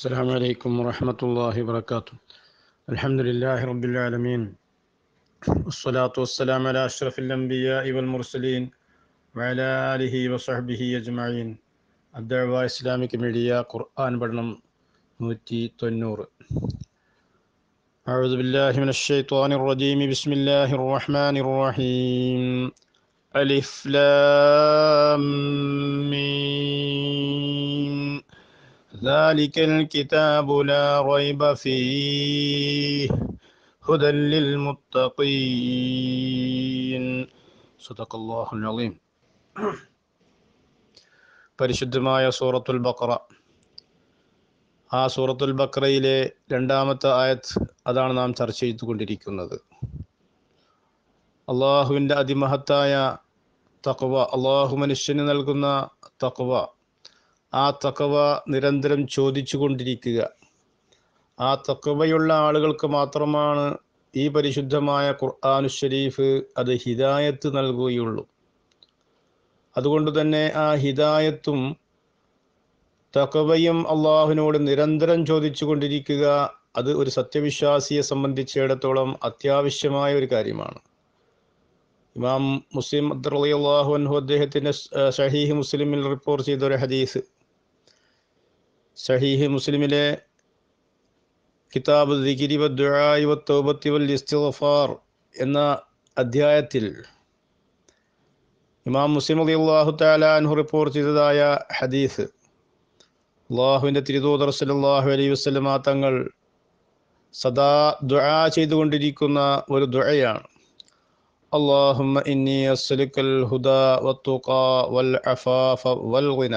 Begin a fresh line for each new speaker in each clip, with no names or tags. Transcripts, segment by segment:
السلام عليكم ورحمة الله وبركاته الحمد لله رب العالمين والصلاة والسلام على أشرف الأنبياء والمرسلين وعلى آله وصحبه أجمعين الدعوة إسلامك ميديا قرآن برنم موتي تنور أعوذ بالله من الشيطان الرجيم بسم الله الرحمن الرحيم ألف لام ميم ذلك الكتاب لا ريب فيه هدى للمتقين صدق الله العظيم പരിശുദ്ധമായ സൂറത്തുൽ ബക്ര ആ സൂറത്തുൽ ബക്രയിലെ രണ്ടാമത്തെ ആയത്ത് അതാണ് നാം ചർച്ച ചെയ്തുകൊണ്ടിരിക്കുന്നത് അള്ളാഹുവിൻ്റെ അതിമഹത്തായ തക്വ അള്ളാഹു മനുഷ്യന് നൽകുന്ന തക്വ ആ തക്കവ നിരന്തരം ചോദിച്ചു കൊണ്ടിരിക്കുക ആ തക്കവയുള്ള ആളുകൾക്ക് മാത്രമാണ് ഈ പരിശുദ്ധമായ ഖുർആാനു ഷരീഫ് അത് ഹിദായത്ത് നൽകുകയുള്ളു അതുകൊണ്ട് തന്നെ ആ ഹിദായത്തും തക്കവയും അള്ളാഹുവിനോട് നിരന്തരം ചോദിച്ചു കൊണ്ടിരിക്കുക അത് ഒരു സത്യവിശ്വാസിയെ സംബന്ധിച്ചിടത്തോളം അത്യാവശ്യമായ ഒരു കാര്യമാണ് ഇമാം മുസ്ലിം അബ്ദുള്ളാഹു അൻഹു അദ്ദേഹത്തിൻ്റെ ഷഹീഹ് മുസ്ലിമിൽ റിപ്പോർട്ട് ചെയ്ത ഒരു ഹദീസ് സഹീഹ് മുസ്ലിമിലെ കിതാബ് ഇസ്തിഗ്ഫാർ എന്ന അധ്യായത്തിൽ ഇമാം മുസ്ലിം അലി അള്ളാഹു താലാൻഹു റിപ്പോർട്ട് ചെയ്തതായ ഹദീസ് അള്ളാഹുവിൻ്റെ തിരുതൂതർ സലാഹു അലൈഹി വസ്ലമ തങ്ങൾ സദാ ദുആ ചെയ്തുകൊണ്ടിരിക്കുന്ന ഒരു ദുഴയാണ് അള്ളാഹുമ്മ ഇന്നി അസ്സലുക്കൽ ഹുദ വത്തുഖ വൽ അഫാഫ വൽ ഗിന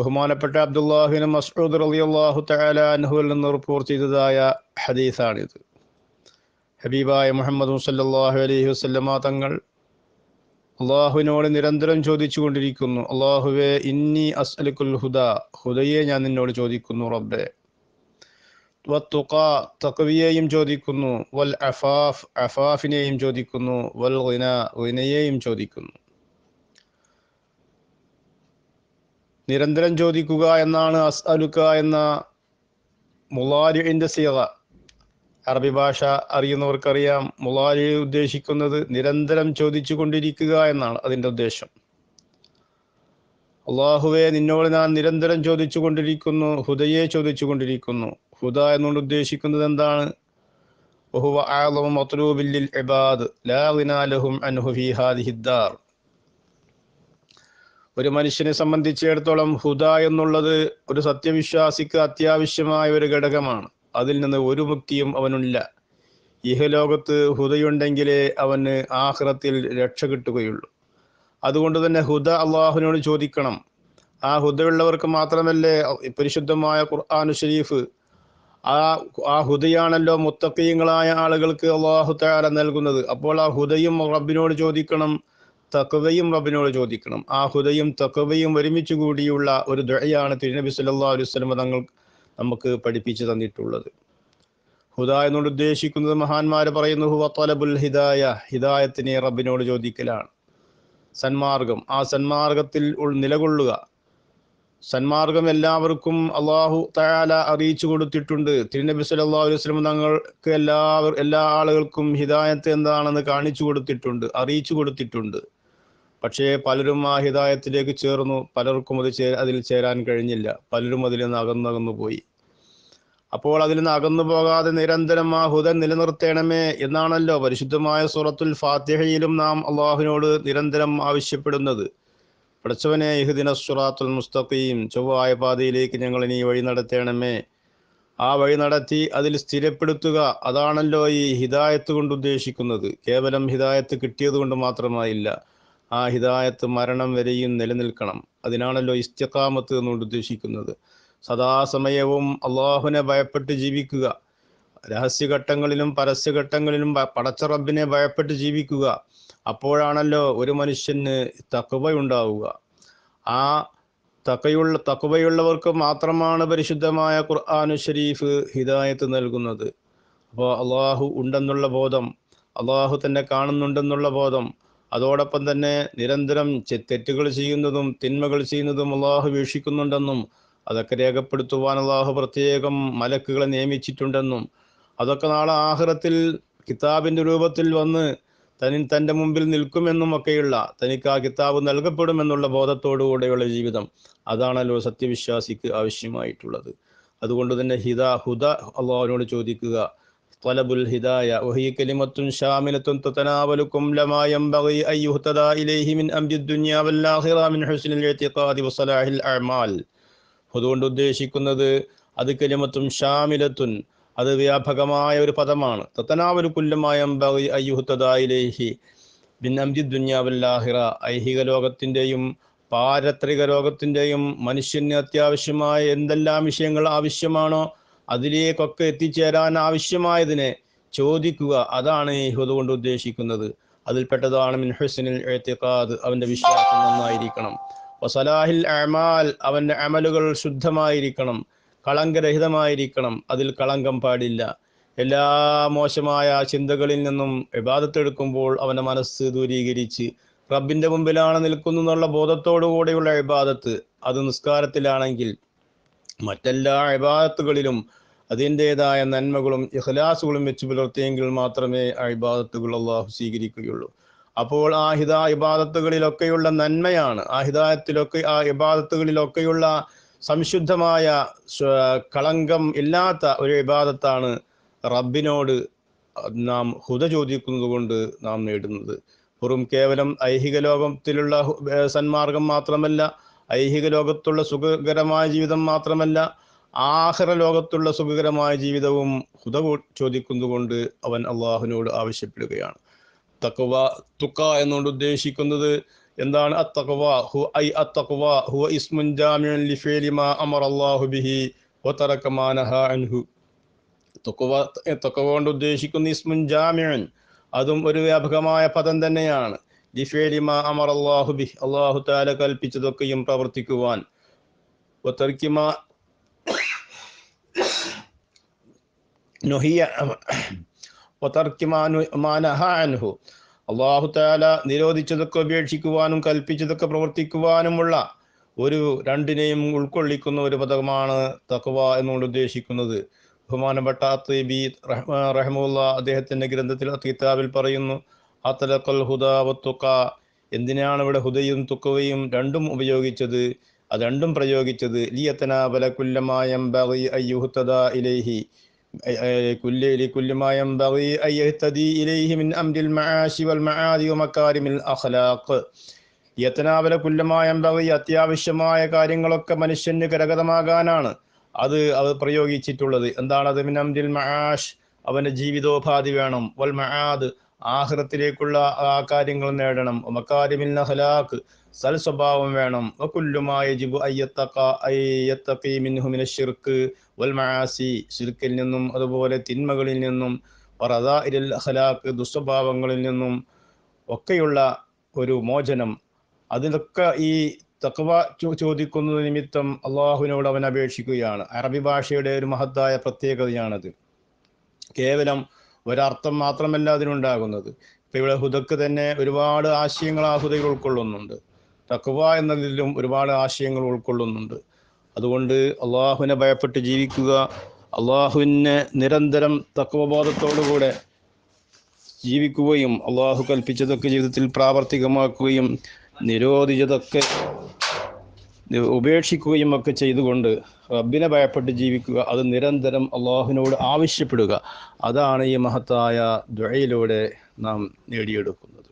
ബഹുമാനപ്പെട്ട അബ്ദുല്ലാഹിനും മസ്ഊദ് റലിയല്ലാഹു തആല അൻഹുവിൽ നിന്ന് റിപ്പോർട്ട് ചെയ്തതായ ഹദീസാണിത് ഹബീബായ മുഹമ്മദ് സല്ലല്ലാഹു അലൈഹി വസല്ലമ തങ്ങൾ അള്ളാഹുവിനോട് നിരന്തരം ചോദിച്ചു കൊണ്ടിരിക്കുന്നു അള്ളാഹുവെ ഇന്നി അസ്അലുൽ ഹുദ ഹുദയെ ഞാൻ നിന്നോട് ചോദിക്കുന്നു റബ്ബെ വത്തുക തക്വിയെയും ചോദിക്കുന്നു വൽ അഫാഫ് അഫാഫിനെയും ചോദിക്കുന്നു വൽ ഗിന ഗിനയെയും ചോദിക്കുന്നു നിരന്തരം ചോദിക്കുക എന്നാണ് അസ് അലുക്ക എന്ന മുലാരിൻ്റെ സീത അറബി ഭാഷ അറിയുന്നവർക്കറിയാം മുലാരി ഉദ്ദേശിക്കുന്നത് നിരന്തരം ചോദിച്ചു കൊണ്ടിരിക്കുക എന്നാണ് അതിൻ്റെ ഉദ്ദേശം അള്ളാഹുവെ നിന്നോട് ഞാൻ നിരന്തരം ചോദിച്ചു കൊണ്ടിരിക്കുന്നു ഹുദയെ ചോദിച്ചു കൊണ്ടിരിക്കുന്നു ഹുദ എന്നുകൊണ്ട് ഉദ്ദേശിക്കുന്നത് എന്താണ് وهو أعظم مطلوب للعباد لا غنى لهم عنه في هذه الدار ഒരു മനുഷ്യനെ സംബന്ധിച്ചിടത്തോളം ഹുദ എന്നുള്ളത് ഒരു സത്യവിശ്വാസിക്ക് അത്യാവശ്യമായ ഒരു ഘടകമാണ് അതിൽ നിന്ന് ഒരു മുക്തിയും അവനില്ല ഇഹലോകത്ത് ഹുദയുണ്ടെങ്കിലേ അവന് ആഹ്റത്തിൽ രക്ഷ കിട്ടുകയുള്ളൂ അതുകൊണ്ട് തന്നെ ഹുദ അള്ളാഹുവിനോട് ചോദിക്കണം ആ ഹുദയുള്ളവർക്ക് മാത്രമല്ലേ പരിശുദ്ധമായ ഖുർആാനു ഷരീഫ് ആ ആ ഹുദയാണല്ലോ മുത്തക്കീയങ്ങളായ ആളുകൾക്ക് അള്ളാഹു തയ്യാറ നൽകുന്നത് അപ്പോൾ ആ ഹുദയും റബ്ബിനോട് ചോദിക്കണം തക്കവയും റബിനോട് ചോദിക്കണം ആ ഹുദയും തക്കവയും ഒരുമിച്ച് കൂടിയുള്ള ഒരു ദുഴയാണ് തിരുനബി സല്ലാ അലുസ്ലമ തങ്ങൾ നമുക്ക് പഠിപ്പിച്ചു തന്നിട്ടുള്ളത് ഹുദ എന്നോട് ഉദ്ദേശിക്കുന്നത് മഹാന്മാര് പറയുന്നു ഹുവ തലബുൽ ഹിദായ ഹിദായത്തിനെ റബ്ബിനോട് ചോദിക്കലാണ് സന്മാർഗം ആ സന്മാർഗത്തിൽ നിലകൊള്ളുക സന്മാർഗം എല്ലാവർക്കും അള്ളാഹു തയാല അറിയിച്ചു കൊടുത്തിട്ടുണ്ട് തിരുനബി സല്ലാ വസ്ലം തങ്ങൾക്ക് എല്ലാവർ എല്ലാ ആളുകൾക്കും ഹിദായത്ത് എന്താണെന്ന് കാണിച്ചു കൊടുത്തിട്ടുണ്ട് അറിയിച്ചു കൊടുത്തിട്ടുണ്ട് പക്ഷേ പലരും ആ ഹിതായത്തിലേക്ക് ചേർന്നു പലർക്കും അത് ചേ അതിൽ ചേരാൻ കഴിഞ്ഞില്ല പലരും അതിൽ നിന്ന് അകന്നകന്നു പോയി അപ്പോൾ അതിൽ നിന്ന് അകന്നു പോകാതെ നിരന്തരം ആ ഹുദൻ നിലനിർത്തേണമേ എന്നാണല്ലോ പരിശുദ്ധമായ സൂറത്തുൽ ഫാത്തിഹയിലും നാം അള്ളാഹുവിനോട് നിരന്തരം ആവശ്യപ്പെടുന്നത് പഠിച്ചവനെ ഇഹുദിന സുറാത്തുൽ മുസ്തഖീം ചൊവ്വായ പാതയിലേക്ക് ഞങ്ങൾ ഇനി വഴി നടത്തേണമേ ആ വഴി നടത്തി അതിൽ സ്ഥിരപ്പെടുത്തുക അതാണല്ലോ ഈ ഹിദായത്ത് കൊണ്ട് ഉദ്ദേശിക്കുന്നത് കേവലം ഹിദായത്ത് കിട്ടിയത് കൊണ്ട് മാത്രമായില്ല ആ ഹിദായത്ത് മരണം വരെയും നിലനിൽക്കണം അതിനാണല്ലോ ഇസ്തിഖാമത്ത് എന്നുകൊണ്ട് ഉദ്ദേശിക്കുന്നത് സദാസമയവും അള്ളാഹുവിനെ ഭയപ്പെട്ട് ജീവിക്കുക രഹസ്യഘട്ടങ്ങളിലും പരസ്യഘട്ടങ്ങളിലും പടച്ചറബിനെ ഭയപ്പെട്ട് ജീവിക്കുക അപ്പോഴാണല്ലോ ഒരു മനുഷ്യന് തക്കവയുണ്ടാവുക ആ തക്കയുള്ള തക്കവയുള്ളവർക്ക് മാത്രമാണ് പരിശുദ്ധമായ ഖുർആാനു ഷരീഫ് ഹിദായത്ത് നൽകുന്നത് അപ്പോൾ അള്ളാഹു ഉണ്ടെന്നുള്ള ബോധം അള്ളാഹു തന്നെ കാണുന്നുണ്ടെന്നുള്ള ബോധം അതോടൊപ്പം തന്നെ നിരന്തരം തെറ്റുകൾ ചെയ്യുന്നതും തിന്മകൾ ചെയ്യുന്നതും അള്ളാഹു വീക്ഷിക്കുന്നുണ്ടെന്നും അതൊക്കെ രേഖപ്പെടുത്തുവാൻ അള്ളാഹു പ്രത്യേകം മലക്കുകളെ നിയമിച്ചിട്ടുണ്ടെന്നും അതൊക്കെ നാളെ ആഹ്റത്തിൽ കിതാബിൻ്റെ രൂപത്തിൽ വന്ന് തനി തൻ്റെ മുമ്പിൽ നിൽക്കുമെന്നും ഒക്കെയുള്ള തനിക്ക് ആ കിതാബ് നൽകപ്പെടുമെന്നുള്ള ബോധത്തോടുകൂടെയുള്ള ജീവിതം അതാണല്ലോ സത്യവിശ്വാസിക്ക് ആവശ്യമായിട്ടുള്ളത് അതുകൊണ്ട് തന്നെ ഹിത ഹുദ അള്ളാഹുവിനോട് ചോദിക്കുക طلب الهداية وهي كلمة شاملة تتناولكم لما ينبغي أن يهتدى إليه من أمر الدنيا والآخرة من حسن الاعتقاد وصلاح الأعمال അതുകൊണ്ട് ഉദ്ദേശിക്കുന്നത് അത് കെലിമത്തും ഷാമിലത്തുൻ അത് വ്യാപകമായ ഒരു പദമാണ് തത്തനാവൽ കുല്ലമായ അംബി അയ്യുഹത്തദായിലേഹി ബിന്നംജി ദുന്യാവല്ലാഹിറ ഐഹിക ലോകത്തിൻ്റെയും പാരത്രിക ലോകത്തിൻ്റെയും മനുഷ്യന് അത്യാവശ്യമായ എന്തെല്ലാം വിഷയങ്ങൾ ആവശ്യമാണോ അതിലേക്കൊക്കെ എത്തിച്ചേരാൻ ആവശ്യമായതിനെ ചോദിക്കുക അതാണ് ഇഹുദ് കൊണ്ട് ഉദ്ദേശിക്കുന്നത് അതിൽപ്പെട്ടതാണ് മിൻ എഴുത്തിക്കാത് അവന്റെ വിശ്വാസം നന്നായിരിക്കണം വസലാഹിൽ അമാൽ അവന്റെ അമലുകൾ ശുദ്ധമായിരിക്കണം കളങ്കരഹിതമായിരിക്കണം അതിൽ കളങ്കം പാടില്ല എല്ലാ മോശമായ ചിന്തകളിൽ നിന്നും വിവാദത്തെടുക്കുമ്പോൾ അവൻ്റെ മനസ്സ് ദൂരീകരിച്ച് റബ്ബിൻ്റെ മുമ്പിലാണ് നിൽക്കുന്നു എന്നുള്ള ബോധത്തോടു കൂടെയുള്ള ഇബാദത്ത് അത് നിസ്കാരത്തിലാണെങ്കിൽ മറ്റെല്ലാ അഭിഭാഗത്തുകളിലും അതിൻ്റെതായ നന്മകളും ഇഖ്ലാസുകളും വെച്ച് പുലർത്തിയെങ്കിൽ മാത്രമേ അഭിഭാഗത്തുകൾ അള്ളാഹു സ്വീകരിക്കുകയുള്ളൂ അപ്പോൾ ആ ഹിതാ ഇബാദത്തുകളിലൊക്കെയുള്ള നന്മയാണ് ആ ഹിതായത്തിലൊക്കെ ആ ഇബാദത്തുകളിലൊക്കെയുള്ള സംശുദ്ധമായ കളങ്കം ഇല്ലാത്ത ഒരു ഇബാദത്താണ് റബ്ബിനോട് നാം ഹുത ചോദിക്കുന്നത് കൊണ്ട് നാം നേടുന്നത് വെറും കേവലം ഐഹിക ലോകത്തിലുള്ള സന്മാർഗം മാത്രമല്ല ഐഹിക ലോകത്തുള്ള സുഖകരമായ ജീവിതം മാത്രമല്ല ആഹ്റ ലോകത്തുള്ള സുഖകരമായ ജീവിതവും ഹുത ചോദിക്കുന്നതുകൊണ്ട് അവൻ അള്ളാഹുവിനോട് ആവശ്യപ്പെടുകയാണ് തക്വ തുക്ക എന്നുകൊണ്ട് ഉദ്ദേശിക്കുന്നത് എന്താണ് ഹു ഐ ഇസ്മുൻ മാ അല്ലാഹു ബിഹി വതറക അൻഹു കൊണ്ട് ഉദ്ദേശിക്കുന്ന ഇസ്മുൻ ജാമ്യൻ അതും ഒരു വ്യാപകമായ പദം തന്നെയാണ് അമർ അള്ളാഹു ബി താല കൽപ്പിച്ചതൊക്കെയും പ്രവർത്തിക്കുവാൻ അള്ളാഹു താല നിരോധിച്ചതൊക്കെ ഉപേക്ഷിക്കുവാനും കൽപ്പിച്ചതൊക്കെ പ്രവർത്തിക്കുവാനുമുള്ള ഒരു രണ്ടിനെയും ഉൾക്കൊള്ളിക്കുന്ന ഒരു പദമാണ് തക്വ എന്നുകൊണ്ട് ഉദ്ദേശിക്കുന്നത് ബഹുമാനപ്പെട്ട അത്തീബി റഹ്മുല്ല അദ്ദേഹത്തിന്റെ ഗ്രന്ഥത്തിൽ കിതാബിൽ പറയുന്നു അത്തലക്കൽ ഹുദ വത്തുക്ക എന്തിനാണ് ഇവിടെ ഹുദയും തുക്കവയും രണ്ടും ഉപയോഗിച്ചത് അത് രണ്ടും പ്രയോഗിച്ചത് ലിയത്തനാബല കുല്ലമായം ബറി അയ്യുഹുത്തദ ഇലൈഹി ഇലൈഹി മിൻ വൽ അഖ്ലാഖ് യത്തനാബല കുല്ലമായം അത്യാവശ്യമായ കാര്യങ്ങളൊക്കെ മനുഷ്യന് കരഗതമാകാനാണ് അത് അത് പ്രയോഗിച്ചിട്ടുള്ളത് എന്താണ് മിൻ അംരിൽ മആഷ് അവന്റെ ജീവിതോപാധി വേണം വൽ മആദ് ആഹ്റത്തിലേക്കുള്ള ആ കാര്യങ്ങൾ നേടണം മക്കാരിമിൻ നഹലാക്ക് സൽ സ്വഭാവം വേണം വക്കുല്ലുമായ ജിബു അയ്യത്തക്കി മിൻഹുമിന ഷിർക്ക് വൽ മാസി ഷിർക്കിൽ നിന്നും അതുപോലെ തിന്മകളിൽ നിന്നും റദാ ഇരൽ ഹലാക്ക് ദുസ്വഭാവങ്ങളിൽ നിന്നും ഒക്കെയുള്ള ഒരു മോചനം അതിലൊക്കെ ഈ തക്വ ചോദിക്കുന്നത് നിമിത്തം അള്ളാഹുവിനോട് അവൻ അപേക്ഷിക്കുകയാണ് അറബി ഭാഷയുടെ ഒരു മഹത്തായ പ്രത്യേകതയാണത് കേവലം ഒരർത്ഥം മാത്രമല്ല അതിനുണ്ടാകുന്നത് ഇപ്പൊ ഇവിടെ ഹുദക്ക് തന്നെ ഒരുപാട് ആശയങ്ങൾ ആ ഹുദയിൽ ഉൾക്കൊള്ളുന്നുണ്ട് തക്കുവ എന്നതിലും ഒരുപാട് ആശയങ്ങൾ ഉൾക്കൊള്ളുന്നുണ്ട് അതുകൊണ്ട് അള്ളാഹുവിനെ ഭയപ്പെട്ട് ജീവിക്കുക അള്ളാഹുവിനെ നിരന്തരം തക്കുവബോധത്തോടുകൂടെ ജീവിക്കുകയും അള്ളാഹു കൽപ്പിച്ചതൊക്കെ ജീവിതത്തിൽ പ്രാവർത്തികമാക്കുകയും നിരോധിച്ചതൊക്കെ ഉപേക്ഷിക്കുകയും ഒക്കെ ചെയ്തുകൊണ്ട് റബ്ബിനെ ഭയപ്പെട്ട് ജീവിക്കുക അത് നിരന്തരം അള്ളാഹുവിനോട് ആവശ്യപ്പെടുക അതാണ് ഈ മഹത്തായ ദ്വയയിലൂടെ നാം നേടിയെടുക്കുന്നത്